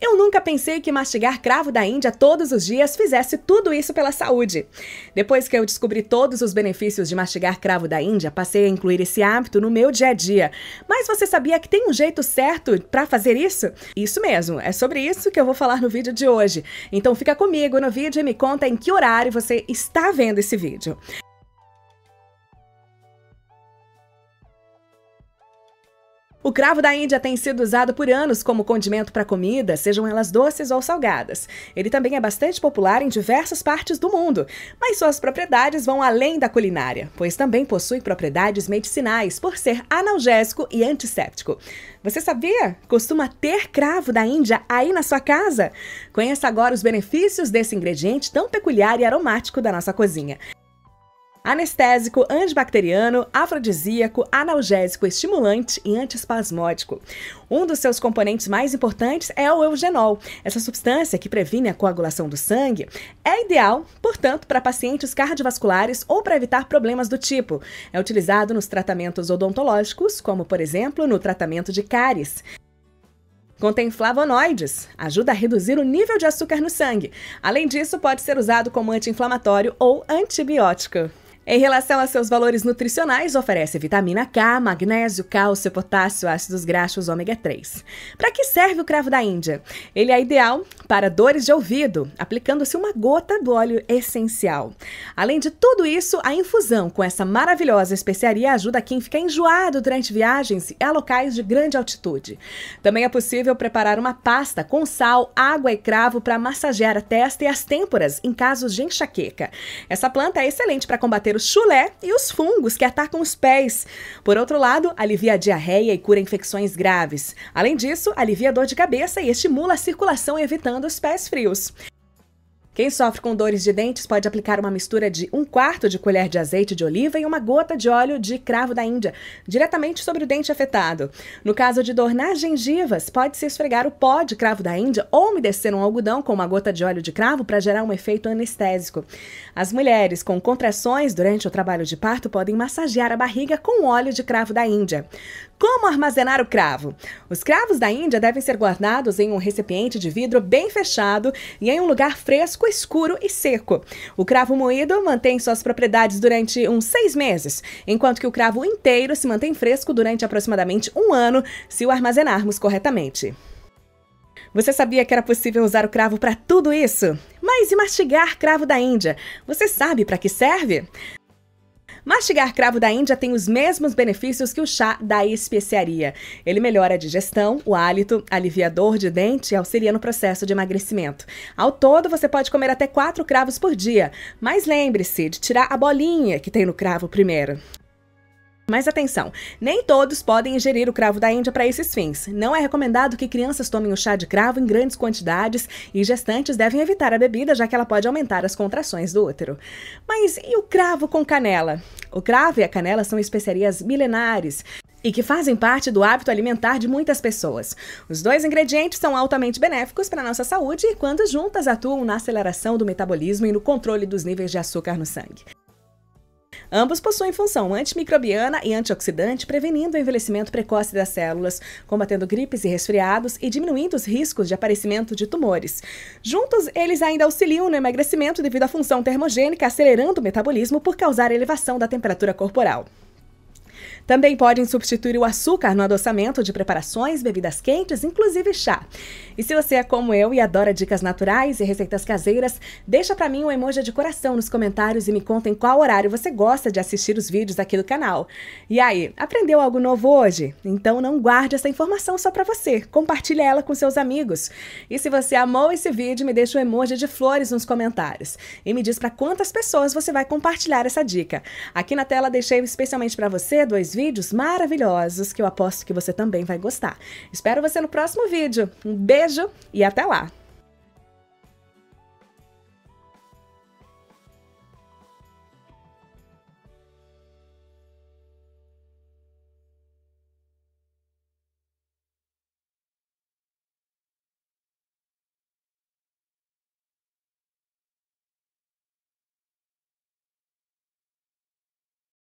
Eu nunca pensei que mastigar cravo da Índia todos os dias fizesse tudo isso pela saúde. Depois que eu descobri todos os benefícios de mastigar cravo da Índia, passei a incluir esse hábito no meu dia a dia. Mas você sabia que tem um jeito certo para fazer isso? Isso mesmo, é sobre isso que eu vou falar no vídeo de hoje. Então fica comigo no vídeo e me conta em que horário você está vendo esse vídeo. O cravo da Índia tem sido usado por anos como condimento para comida, sejam elas doces ou salgadas. Ele também é bastante popular em diversas partes do mundo, mas suas propriedades vão além da culinária, pois também possui propriedades medicinais por ser analgésico e antisséptico. Você sabia? Costuma ter cravo da Índia aí na sua casa? Conheça agora os benefícios desse ingrediente tão peculiar e aromático da nossa cozinha anestésico, antibacteriano, afrodisíaco, analgésico, estimulante e antiespasmódico. Um dos seus componentes mais importantes é o eugenol. Essa substância que previne a coagulação do sangue é ideal, portanto, para pacientes cardiovasculares ou para evitar problemas do tipo. É utilizado nos tratamentos odontológicos, como por exemplo no tratamento de cáries. Contém flavonoides, ajuda a reduzir o nível de açúcar no sangue. Além disso, pode ser usado como anti-inflamatório ou antibiótico. Em relação a seus valores nutricionais, oferece vitamina K, magnésio, cálcio, potássio, ácidos graxos, ômega 3. Para que serve o cravo da Índia? Ele é ideal para dores de ouvido, aplicando-se uma gota do óleo essencial. Além de tudo isso, a infusão com essa maravilhosa especiaria ajuda quem fica enjoado durante viagens a locais de grande altitude. Também é possível preparar uma pasta com sal, água e cravo para massagear a testa e as têmporas em casos de enxaqueca. Essa planta é excelente para combater o chulé e os fungos que atacam os pés. Por outro lado, alivia a diarreia e cura infecções graves. Além disso, alivia a dor de cabeça e estimula a circulação evitando os pés frios. Quem sofre com dores de dentes pode aplicar uma mistura de um quarto de colher de azeite de oliva e uma gota de óleo de cravo da Índia, diretamente sobre o dente afetado. No caso de dor nas gengivas, pode-se esfregar o pó de cravo da Índia ou umedecer um algodão com uma gota de óleo de cravo para gerar um efeito anestésico. As mulheres com contrações durante o trabalho de parto podem massagear a barriga com óleo de cravo da Índia. Como armazenar o cravo? Os cravos da Índia devem ser guardados em um recipiente de vidro bem fechado e em um lugar fresco escuro e seco. O cravo moído mantém suas propriedades durante uns seis meses, enquanto que o cravo inteiro se mantém fresco durante aproximadamente um ano se o armazenarmos corretamente. Você sabia que era possível usar o cravo para tudo isso? Mas e mastigar cravo da Índia? Você sabe para que serve? Mastigar cravo da Índia tem os mesmos benefícios que o chá da especiaria. Ele melhora a digestão, o hálito, alivia dor de dente e auxilia no processo de emagrecimento. Ao todo, você pode comer até quatro cravos por dia, mas lembre-se de tirar a bolinha que tem no cravo primeiro. Mas atenção, nem todos podem ingerir o cravo da Índia para esses fins. Não é recomendado que crianças tomem o chá de cravo em grandes quantidades e gestantes devem evitar a bebida, já que ela pode aumentar as contrações do útero. Mas e o cravo com canela? O cravo e a canela são especiarias milenares e que fazem parte do hábito alimentar de muitas pessoas. Os dois ingredientes são altamente benéficos para a nossa saúde e, quando juntas, atuam na aceleração do metabolismo e no controle dos níveis de açúcar no sangue. Ambos possuem função antimicrobiana e antioxidante, prevenindo o envelhecimento precoce das células, combatendo gripes e resfriados e diminuindo os riscos de aparecimento de tumores. Juntos, eles ainda auxiliam no emagrecimento devido à função termogênica, acelerando o metabolismo por causar elevação da temperatura corporal. Também podem substituir o açúcar no adoçamento de preparações, bebidas quentes, inclusive chá. E se você é como eu e adora dicas naturais e receitas caseiras, deixa para mim um emoji de coração nos comentários e me conta em qual horário você gosta de assistir os vídeos aqui do canal. E aí, aprendeu algo novo hoje? Então não guarde essa informação só para você, compartilhe ela com seus amigos. E se você amou esse vídeo, me deixa um emoji de flores nos comentários e me diz para quantas pessoas você vai compartilhar essa dica. Aqui na tela deixei especialmente para você dois vídeos maravilhosos que eu aposto que você também vai gostar. Espero você no próximo vídeo. Um beijo e até lá!